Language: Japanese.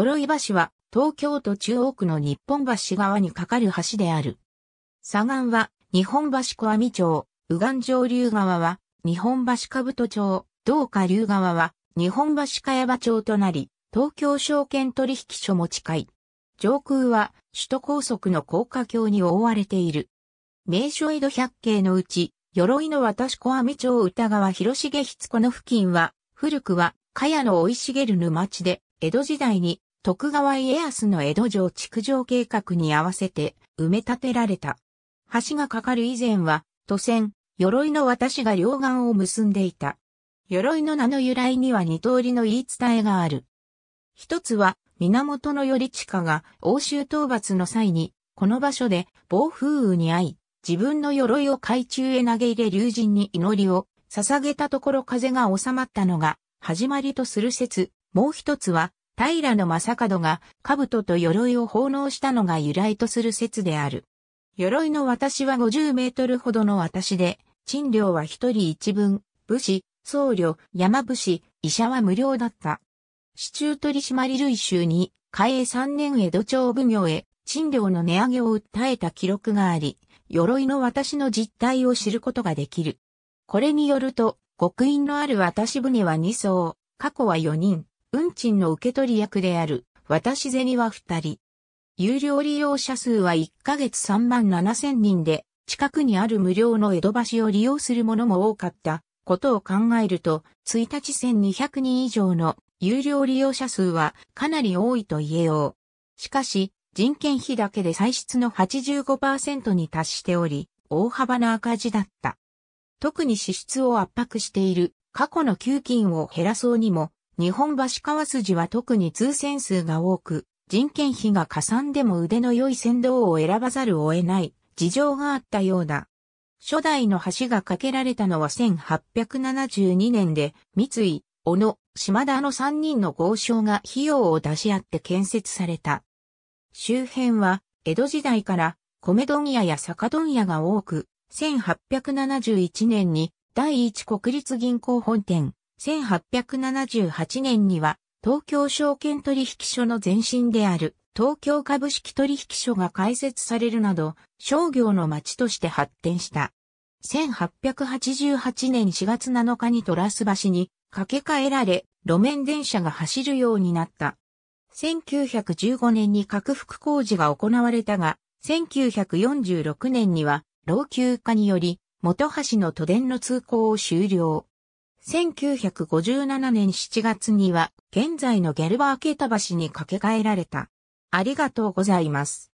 鎧橋は東京都中央区の日本橋側に架かる橋である。左岸は日本橋小網町、右岸上流側は日本橋兜町、同下流側は日本橋茅場町となり、東京証券取引所も近い。上空は首都高速の高架橋に覆われている。名所江戸百景のうち、鎧の私小網町歌川広重筆子の付近は、古くは、茅野生い茂る沼地で、江戸時代に徳川家康の江戸城築城計画に合わせて埋め立てられた。橋が架かる以前は、都線、鎧の私が両岸を結んでいた。鎧の名の由来には二通りの言い伝えがある。一つは、源頼親が欧州討伐の際に、この場所で暴風雨に遭い、自分の鎧を海中へ投げ入れ竜神に祈りを捧げたところ風が収まったのが始まりとする説もう一つは、平野正門が兜と鎧を奉納したのが由来とする説である。鎧の私は50メートルほどの私で、賃料は一人一分、武士、僧侶、山武士、医者は無料だった。市中取締類集に、海江三年江戸町奉行へ、賃料の値上げを訴えた記録があり、鎧の私の実態を知ることができる。これによると、極印のある私船は2艘、過去は4人、運賃の受け取り役である、私銭は二人。有料利用者数は1ヶ月3万7千人で、近くにある無料の江戸橋を利用する者も多かったことを考えると、1日1200人以上の有料利用者数はかなり多いと言えよう。しかし、人件費だけで歳出の85%に達しており、大幅な赤字だった。特に支出を圧迫している過去の給金を減らそうにも、日本橋川筋は特に通船数が多く、人件費が加算でも腕の良い船頭を選ばざるを得ない事情があったようだ。初代の橋が架けられたのは1872年で、三井、小野、島田の3人の豪商が費用を出し合って建設された。周辺は、江戸時代から米問屋や酒問屋が多く、1871年に第一国立銀行本店、1878年には東京証券取引所の前身である東京株式取引所が開設されるなど商業の街として発展した。1888年4月7日にトラス橋に架け替えられ路面電車が走るようになった。1915年に拡幅工事が行われたが、1946年には老朽化により元橋の都電の通行を終了。1957年7月には現在のゲルバーケタ橋に掛け替えられた。ありがとうございます。